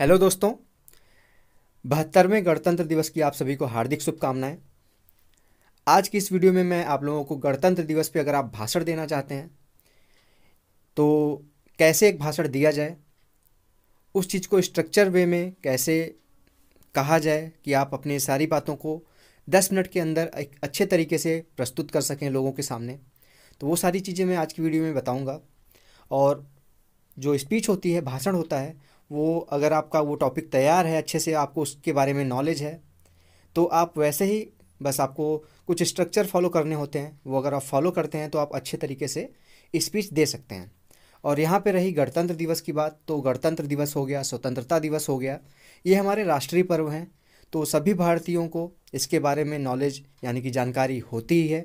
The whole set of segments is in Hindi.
हेलो दोस्तों बहत्तरवें गणतंत्र दिवस की आप सभी को हार्दिक शुभकामनाएं आज की इस वीडियो में मैं आप लोगों को गणतंत्र दिवस पे अगर आप भाषण देना चाहते हैं तो कैसे एक भाषण दिया जाए उस चीज़ को स्ट्रक्चर वे में कैसे कहा जाए कि आप अपनी सारी बातों को दस मिनट के अंदर एक अच्छे तरीके से प्रस्तुत कर सकें लोगों के सामने तो वो सारी चीज़ें मैं आज की वीडियो में बताऊँगा और जो स्पीच होती है भाषण होता है वो अगर आपका वो टॉपिक तैयार है अच्छे से आपको उसके बारे में नॉलेज है तो आप वैसे ही बस आपको कुछ स्ट्रक्चर फॉलो करने होते हैं वो अगर आप फॉलो करते हैं तो आप अच्छे तरीके से स्पीच दे सकते हैं और यहाँ पे रही गणतंत्र दिवस की बात तो गणतंत्र दिवस हो गया स्वतंत्रता दिवस हो गया ये हमारे राष्ट्रीय पर्व हैं तो सभी भारतीयों को इसके बारे में नॉलेज यानी कि जानकारी होती ही है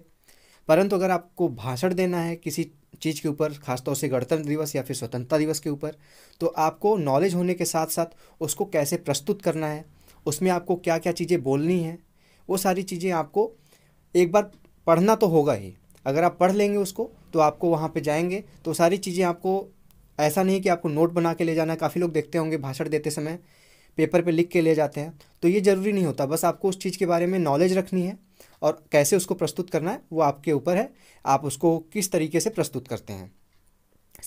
परंतु अगर आपको भाषण देना है किसी चीज़ के ऊपर खासतौर से गणतंत्र दिवस या फिर स्वतंत्रता दिवस के ऊपर तो आपको नॉलेज होने के साथ साथ उसको कैसे प्रस्तुत करना है उसमें आपको क्या क्या चीज़ें बोलनी हैं वो सारी चीज़ें आपको एक बार पढ़ना तो होगा ही अगर आप पढ़ लेंगे उसको तो आपको वहाँ पे जाएंगे तो सारी चीज़ें आपको ऐसा नहीं कि आपको नोट बना के ले जाना है काफ़ी लोग देखते होंगे भाषण देते समय पेपर पे लिख के ले जाते हैं तो ये ज़रूरी नहीं होता बस आपको उस चीज़ के बारे में नॉलेज रखनी है और कैसे उसको प्रस्तुत करना है वो आपके ऊपर है आप उसको किस तरीके से प्रस्तुत करते हैं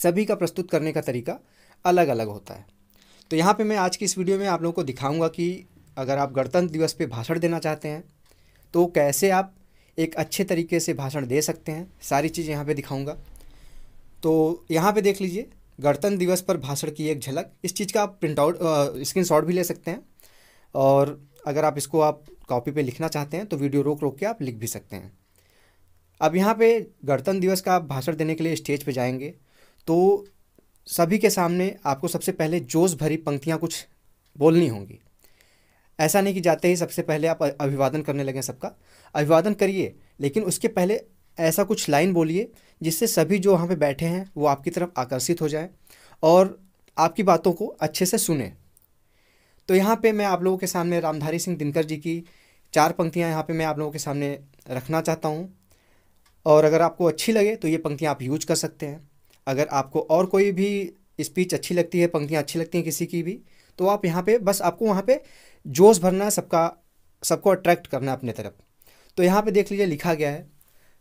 सभी का प्रस्तुत करने का तरीका अलग अलग होता है तो यहाँ पे मैं आज की इस वीडियो में आप लोगों को दिखाऊंगा कि अगर आप गणतंत्र दिवस पे भाषण देना चाहते हैं तो कैसे आप एक अच्छे तरीके से भाषण दे सकते हैं सारी चीज़ यहाँ पे दिखाऊंगा तो यहाँ पे देख लीजिए गणतंत्र दिवस पर भाषण की एक झलक इस चीज़ का आप प्रिंट आउट स्क्रीन शॉट भी ले सकते हैं और अगर आप इसको आप कॉपी पे लिखना चाहते हैं तो वीडियो रोक रोक के आप लिख भी सकते हैं अब यहाँ पे गणतंत्र दिवस का आप भाषण देने के लिए स्टेज पे जाएंगे तो सभी के सामने आपको सबसे पहले जोश भरी पंक्तियाँ कुछ बोलनी होंगी ऐसा नहीं कि जाते ही सबसे पहले आप अभिवादन करने लगें सबका अभिवादन करिए लेकिन उसके पहले ऐसा कुछ लाइन बोलिए जिससे सभी जो वहाँ पे बैठे हैं वो आपकी तरफ आकर्षित हो जाए और आपकी बातों को अच्छे से सुने तो यहाँ पे मैं आप लोगों के सामने रामधारी सिंह दिनकर जी की चार पंक्तियाँ यहाँ पे मैं आप लोगों के सामने रखना चाहता हूँ और अगर आपको अच्छी लगे तो ये पंक्तियाँ आप यूज कर सकते हैं अगर आपको और कोई भी स्पीच अच्छी लगती है पंक्तियाँ अच्छी लगती हैं किसी की भी तो आप यहाँ पे बस आपको वहाँ पे जोश भरना है सबका सबको अट्रैक्ट करना है अपने तरफ तो यहाँ पे देख लीजिए लिखा गया है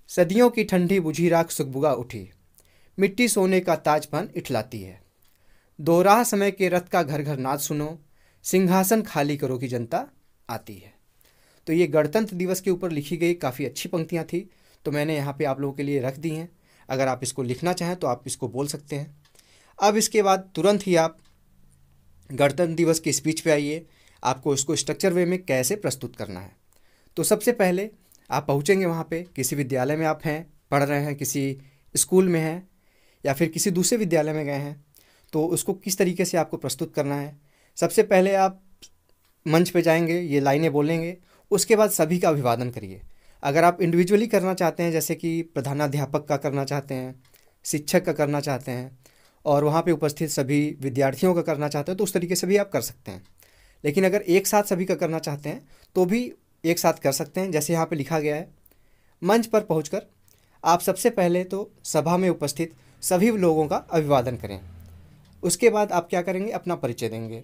सदियों की ठंडी बुझी राख सुखबुगा उठी मिट्टी सोने का ताजपन इठलाती है दोराह समय के रथ का घर घर नाद सुनो सिंहासन खाली करो की जनता आती है तो ये गणतंत्र दिवस के ऊपर लिखी गई काफ़ी अच्छी पंक्तियाँ थी तो मैंने यहाँ पे आप लोगों के लिए रख दी हैं अगर आप इसको लिखना चाहें तो आप इसको बोल सकते हैं अब इसके बाद तुरंत ही आप गणतंत्र दिवस की स्पीच पे आइए आपको इसको स्ट्रक्चर वे में कैसे प्रस्तुत करना है तो सबसे पहले आप पहुँचेंगे वहाँ पर किसी विद्यालय में आप हैं पढ़ रहे हैं किसी स्कूल में हैं या फिर किसी दूसरे विद्यालय में गए हैं तो उसको किस तरीके से आपको प्रस्तुत करना है सबसे पहले आप मंच पे जाएंगे ये लाइनें बोलेंगे उसके बाद सभी का अभिवादन करिए अगर आप इंडिविजुअली करना चाहते हैं जैसे कि प्रधानाध्यापक का करना चाहते हैं शिक्षक का करना चाहते हैं और वहाँ पे उपस्थित सभी विद्यार्थियों का करना चाहते हैं तो उस तरीके से भी आप कर सकते हैं लेकिन अगर एक साथ सभी का करना चाहते हैं तो भी एक साथ कर सकते हैं जैसे यहाँ पे लिखा गया है मंच पर पहुंचकर आप सबसे पहले तो सभा में उपस्थित सभी लोगों का अभिवादन करें उसके बाद आप क्या करेंगे अपना परिचय देंगे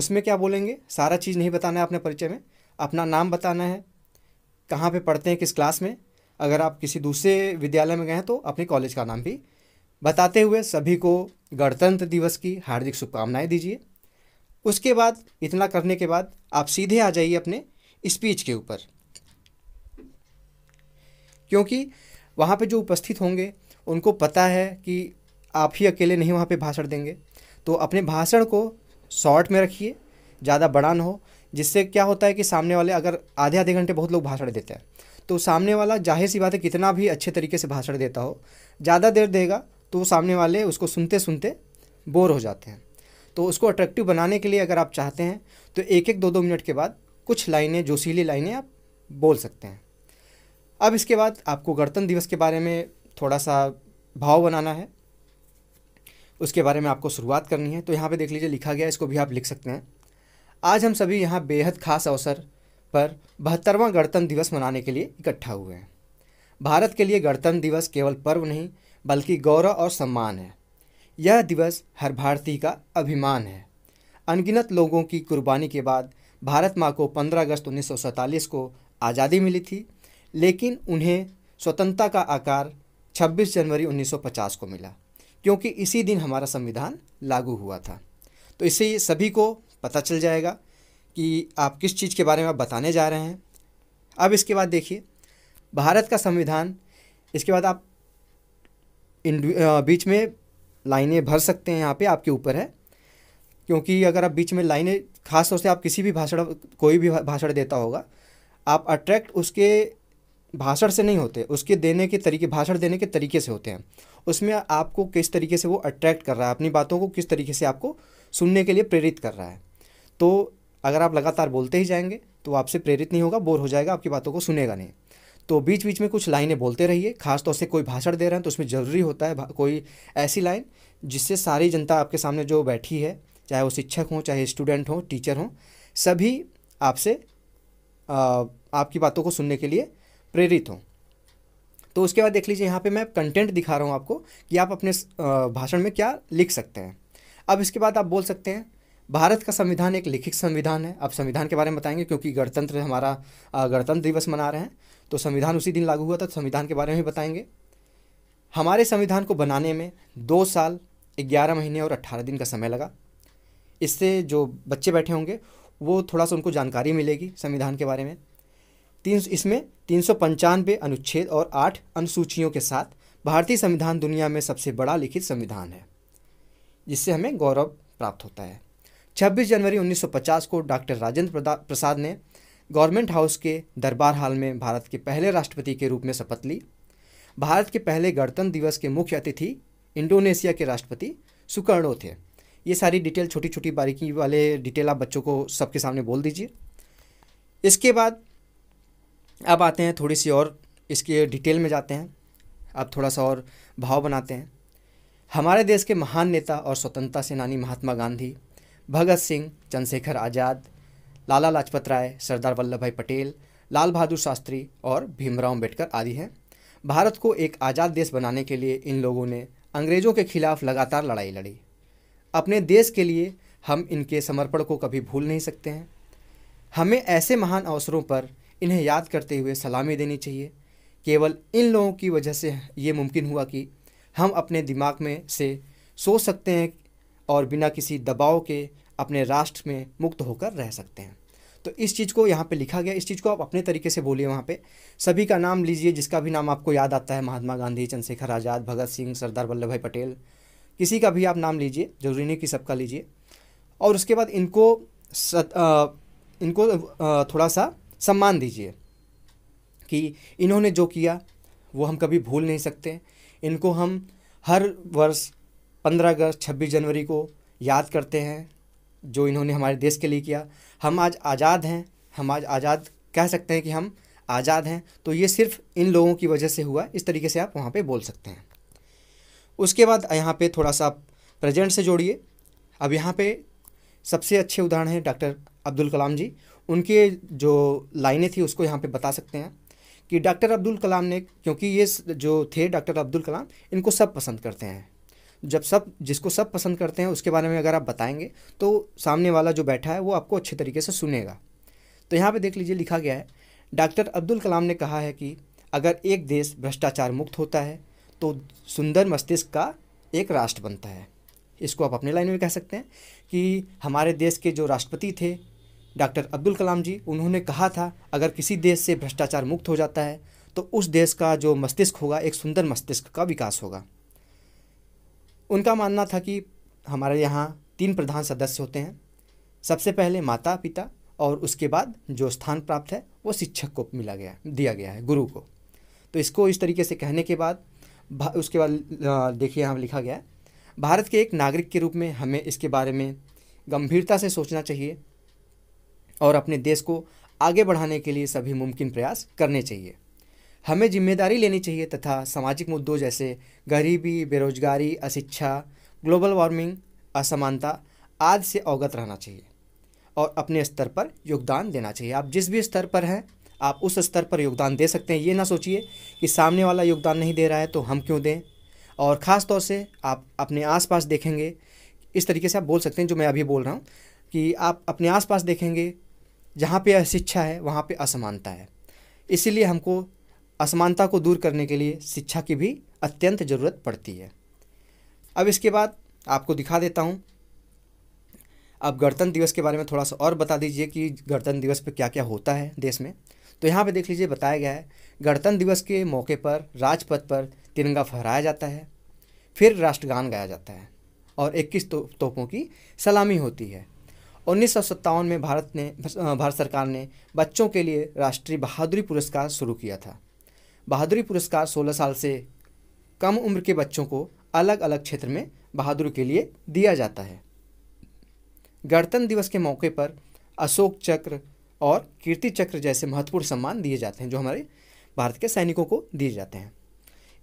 उसमें क्या बोलेंगे सारा चीज़ नहीं बताना है अपने परिचय में अपना नाम बताना है कहाँ पे पढ़ते हैं किस क्लास में अगर आप किसी दूसरे विद्यालय में गए हैं तो अपने कॉलेज का नाम भी बताते हुए सभी को गणतंत्र दिवस की हार्दिक शुभकामनाएं दीजिए उसके बाद इतना करने के बाद आप सीधे आ जाइए अपने स्पीच के ऊपर क्योंकि वहाँ पे जो उपस्थित होंगे उनको पता है कि आप ही अकेले नहीं वहाँ पे भाषण देंगे तो अपने भाषण को शॉर्ट में रखिए ज़्यादा बड़ा ना हो जिससे क्या होता है कि सामने वाले अगर आधे आधे घंटे बहुत लोग भाषण देते हैं तो सामने वाला जाहिर सी बात है कितना भी अच्छे तरीके से भाषण देता हो ज़्यादा देर देगा तो सामने वाले उसको सुनते सुनते बोर हो जाते हैं तो उसको अट्रैक्टिव बनाने के लिए अगर आप चाहते हैं तो एक एक दो दो मिनट के बाद कुछ लाइनें जोशीली लाइनें आप बोल सकते हैं अब इसके बाद आपको गणतंत्र दिवस के बारे में थोड़ा सा भाव बनाना है उसके बारे में आपको शुरुआत करनी है तो यहाँ पे देख लीजिए लिखा गया इसको भी आप लिख सकते हैं आज हम सभी यहाँ बेहद खास अवसर पर बहत्तरवां गणतंत्र दिवस मनाने के लिए इकट्ठा हुए हैं भारत के लिए गणतंत्र दिवस केवल पर्व नहीं बल्कि गौरव और सम्मान है यह दिवस हर भारतीय का अभिमान है अनगिनत लोगों की कुर्बानी के बाद भारत माँ को 15 अगस्त उन्नीस को आज़ादी मिली थी लेकिन उन्हें स्वतंत्रता का आकार 26 जनवरी 1950 को मिला क्योंकि इसी दिन हमारा संविधान लागू हुआ था तो इससे सभी को पता चल जाएगा कि आप किस चीज़ के बारे में बताने जा रहे हैं अब इसके बाद देखिए भारत का संविधान इसके बाद आप बीच में लाइनें भर सकते हैं यहाँ पे आपके ऊपर है क्योंकि अगर आप बीच में लाइनें खास तौर से आप किसी भी भाषण कोई भी भाषण देता होगा आप अट्रैक्ट उसके भाषण से नहीं होते उसके देने के तरीके भाषण देने के तरीके से होते हैं उसमें आपको किस तरीके से वो अट्रैक्ट कर रहा है अपनी बातों को किस तरीके से आपको सुनने के लिए प्रेरित कर रहा है तो अगर आप लगातार बोलते ही जाएंगे तो आपसे प्रेरित नहीं होगा बोर हो जाएगा आपकी बातों को सुनेगा नहीं तो बीच बीच में कुछ लाइनें बोलते रहिए खासतौर तो से कोई भाषण दे रहे हैं तो उसमें ज़रूरी होता है कोई ऐसी लाइन जिससे सारी जनता आपके सामने जो बैठी है चाहे वो शिक्षक हों चाहे स्टूडेंट हों टीचर हों सभी आपसे आपकी बातों को सुनने के लिए प्रेरित हों तो उसके बाद देख लीजिए यहाँ पे मैं कंटेंट दिखा रहा हूँ आपको कि आप अपने भाषण में क्या लिख सकते हैं अब इसके बाद आप बोल सकते हैं भारत का संविधान एक लिखित संविधान है आप संविधान के बारे में बताएंगे क्योंकि गणतंत्र हमारा गणतंत्र दिवस मना रहे हैं तो संविधान उसी दिन लागू हुआ था तो संविधान के बारे में बताएंगे हमारे संविधान को बनाने में दो साल ग्यारह महीने और अट्ठारह दिन का समय लगा इससे जो बच्चे बैठे होंगे वो थोड़ा सा उनको जानकारी मिलेगी संविधान के बारे में तीन इसमें तीन सौ पंचानवे अनुच्छेद और आठ अनुसूचियों के साथ भारतीय संविधान दुनिया में सबसे बड़ा लिखित संविधान है जिससे हमें गौरव प्राप्त होता है 26 जनवरी 1950 को डॉक्टर राजेंद्र प्रसाद ने गवर्नमेंट हाउस के दरबार हाल में भारत के पहले राष्ट्रपति के रूप में शपथ ली भारत के पहले गणतंत्र दिवस के मुख्य अतिथि इंडोनेशिया के राष्ट्रपति सुकर्णो थे ये सारी डिटेल छोटी छोटी बारीकी वाले डिटेल आप बच्चों को सबके सामने बोल दीजिए इसके बाद अब आते हैं थोड़ी सी और इसके डिटेल में जाते हैं आप थोड़ा सा और भाव बनाते हैं हमारे देश के महान नेता और स्वतंत्रता सेनानी महात्मा गांधी भगत सिंह चंद्रशेखर आज़ाद लाला लाजपत राय सरदार वल्लभ भाई पटेल लाल बहादुर शास्त्री और भीमराव अम्बेडकर आदि हैं भारत को एक आज़ाद देश बनाने के लिए इन लोगों ने अंग्रेज़ों के खिलाफ लगातार लड़ाई लड़ी अपने देश के लिए हम इनके समर्पण को कभी भूल नहीं सकते हैं हमें ऐसे महान अवसरों पर इन्हें याद करते हुए सलामी देनी चाहिए केवल इन लोगों की वजह से ये मुमकिन हुआ कि हम अपने दिमाग में से सोच सकते हैं और बिना किसी दबाव के अपने राष्ट्र में मुक्त होकर रह सकते हैं तो इस चीज़ को यहाँ पे लिखा गया इस चीज़ को आप अपने तरीके से बोलिए वहाँ पे सभी का नाम लीजिए जिसका भी नाम आपको याद आता है महात्मा गांधी चंद्रशेखर आज़ाद भगत सिंह सरदार वल्लभ भाई पटेल किसी का भी आप नाम लीजिए ज़रूरी नहीं कि सबका लीजिए और उसके बाद इनको सत, आ, इनको आ, थोड़ा सा सम्मान दीजिए कि इन्होंने जो किया वो हम कभी भूल नहीं सकते इनको हम हर वर्ष पंद्रह अगस्त छब्बीस जनवरी को याद करते हैं जो इन्होंने हमारे देश के लिए किया हम आज आज़ाद हैं हम आज आज़ाद कह सकते हैं कि हम आज़ाद हैं तो ये सिर्फ इन लोगों की वजह से हुआ इस तरीके से आप वहाँ पे बोल सकते हैं उसके बाद यहाँ पे थोड़ा सा प्रेजेंट से जोड़िए अब यहाँ पे सबसे अच्छे उदाहरण हैं डॉक्टर अब्दुल कलाम जी उनके जो लाइनें थी उसको यहाँ पे बता सकते हैं कि डॉक्टर अब्दुल कलाम ने क्योंकि ये जो थे डॉक्टर अब्दुल कलाम इनको सब पसंद करते हैं जब सब जिसको सब पसंद करते हैं उसके बारे में अगर आप बताएंगे तो सामने वाला जो बैठा है वो आपको अच्छे तरीके से सुनेगा तो यहाँ पे देख लीजिए लिखा गया है डॉक्टर अब्दुल कलाम ने कहा है कि अगर एक देश भ्रष्टाचार मुक्त होता है तो सुंदर मस्तिष्क का एक राष्ट्र बनता है इसको आप अपने लाइन में कह सकते हैं कि हमारे देश के जो राष्ट्रपति थे डॉक्टर अब्दुल कलाम जी उन्होंने कहा था अगर किसी देश से भ्रष्टाचार मुक्त हो जाता है तो उस देश का जो मस्तिष्क होगा एक सुंदर मस्तिष्क का विकास होगा उनका मानना था कि हमारे यहाँ तीन प्रधान सदस्य होते हैं सबसे पहले माता पिता और उसके बाद जो स्थान प्राप्त है वो शिक्षक को मिला गया दिया गया है गुरु को तो इसको इस तरीके से कहने के बाद उसके बाद देखिए यहाँ लिखा गया है भारत के एक नागरिक के रूप में हमें इसके बारे में गंभीरता से सोचना चाहिए और अपने देश को आगे बढ़ाने के लिए सभी मुमकिन प्रयास करने चाहिए हमें जिम्मेदारी लेनी चाहिए तथा सामाजिक मुद्दों जैसे गरीबी बेरोजगारी अशिक्षा ग्लोबल वार्मिंग असमानता आदि से अवगत रहना चाहिए और अपने स्तर पर योगदान देना चाहिए आप जिस भी स्तर पर हैं आप उस स्तर पर योगदान दे सकते हैं ये ना सोचिए कि सामने वाला योगदान नहीं दे रहा है तो हम क्यों दें और ख़ास तौर से आप अपने आसपास देखेंगे इस तरीके से आप बोल सकते हैं जो मैं अभी बोल रहा हूँ कि आप अपने आसपास देखेंगे जहाँ पे शिक्षा है वहाँ पे असमानता है इसीलिए हमको असमानता को दूर करने के लिए शिक्षा की भी अत्यंत ज़रूरत पड़ती है अब इसके बाद आपको दिखा देता हूँ अब गणतंत्र दिवस के बारे में थोड़ा सा और बता दीजिए कि गणतंत्र दिवस पर क्या क्या होता है देश में तो यहाँ पे देख लीजिए बताया गया है गणतंत्र दिवस के मौके पर राजपथ पर तिरंगा फहराया जाता है फिर राष्ट्रगान गाया जाता है और 21 तो, तोपों की सलामी होती है उन्नीस में भारत ने भारत सरकार ने बच्चों के लिए राष्ट्रीय बहादुरी पुरस्कार शुरू किया था बहादुरी पुरस्कार 16 साल से कम उम्र के बच्चों को अलग अलग क्षेत्र में बहादुर के लिए दिया जाता है गणतंत्र दिवस के मौके पर अशोक चक्र और कीर्ति चक्र जैसे महत्वपूर्ण सम्मान दिए जाते हैं जो हमारे भारत के सैनिकों को दिए जाते हैं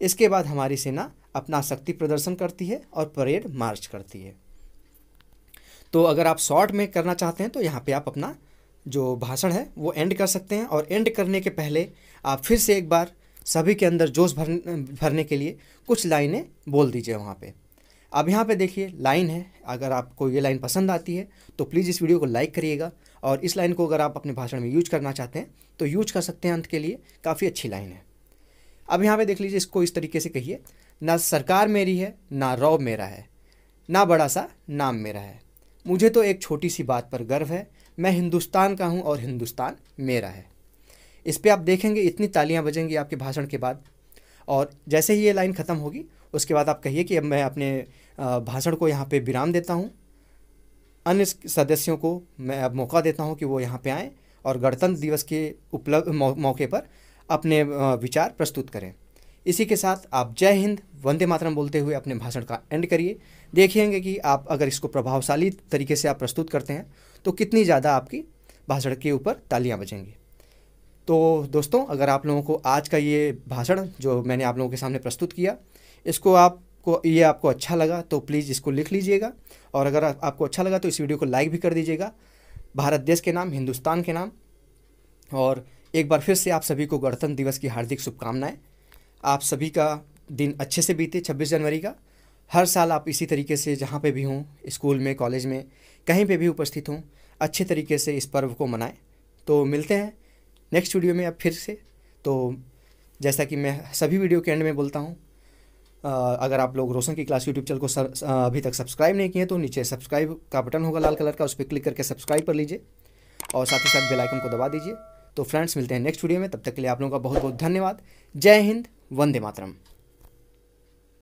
इसके बाद हमारी सेना अपना शक्ति प्रदर्शन करती है और परेड मार्च करती है तो अगर आप शॉर्ट में करना चाहते हैं तो यहाँ पे आप अपना जो भाषण है वो एंड कर सकते हैं और एंड करने के पहले आप फिर से एक बार सभी के अंदर जोश भर भरने के लिए कुछ लाइनें बोल दीजिए वहाँ पे अब यहाँ पे देखिए लाइन है अगर आपको ये लाइन पसंद आती है तो प्लीज़ इस वीडियो को लाइक करिएगा और इस लाइन को अगर आप अपने भाषण में यूज करना चाहते हैं तो यूज कर सकते हैं अंत के लिए काफ़ी अच्छी लाइन है अब यहाँ पे देख लीजिए इसको इस तरीके से कहिए ना सरकार मेरी है ना रौब मेरा है ना बड़ा सा नाम मेरा है मुझे तो एक छोटी सी बात पर गर्व है मैं हिंदुस्तान का हूँ और हिंदुस्तान मेरा है इस पर आप देखेंगे इतनी तालियाँ बजेंगी आपके भाषण के बाद और जैसे ही ये लाइन ख़त्म होगी उसके बाद आप कहिए कि अब मैं अपने भाषण को यहाँ पे विराम देता हूँ अन्य सदस्यों को मैं अब मौका देता हूँ कि वो यहाँ पे आएँ और गणतंत्र दिवस के उपलब्ध मौके पर अपने विचार प्रस्तुत करें इसी के साथ आप जय हिंद वंदे मातरम बोलते हुए अपने भाषण का एंड करिए देखेंगे कि आप अगर इसको प्रभावशाली तरीके से आप प्रस्तुत करते हैं तो कितनी ज़्यादा आपकी भाषण के ऊपर तालियां बजेंगी तो दोस्तों अगर आप लोगों को आज का ये भाषण जो मैंने आप लोगों के सामने प्रस्तुत किया इसको आप को ये आपको अच्छा लगा तो प्लीज़ इसको लिख लीजिएगा और अगर आपको अच्छा लगा तो इस वीडियो को लाइक भी कर दीजिएगा भारत देश के नाम हिंदुस्तान के नाम और एक बार फिर से आप सभी को गणतंत्र दिवस की हार्दिक शुभकामनाएं आप सभी का दिन अच्छे से बीते 26 जनवरी का हर साल आप इसी तरीके से जहाँ पे भी हों स्कूल में कॉलेज में कहीं पे भी उपस्थित हों अच्छे तरीके से इस पर्व को मनाएं तो मिलते हैं नेक्स्ट वीडियो में अब फिर से तो जैसा कि मैं सभी वीडियो के एंड में बोलता हूँ अगर आप लोग रोशन की क्लास यूट्यूब चैनल को सर, अभी तक सब्सक्राइब नहीं किए तो नीचे सब्सक्राइब का बटन होगा लाल कलर का उस पर क्लिक करके सब्सक्राइब कर लीजिए और साथ ही साथ बेलाइकन को दबा दीजिए तो फ्रेंड्स मिलते हैं नेक्स्ट वीडियो में तब तक के लिए आप लोगों का बहुत बहुत धन्यवाद जय हिंद वंदे मातरम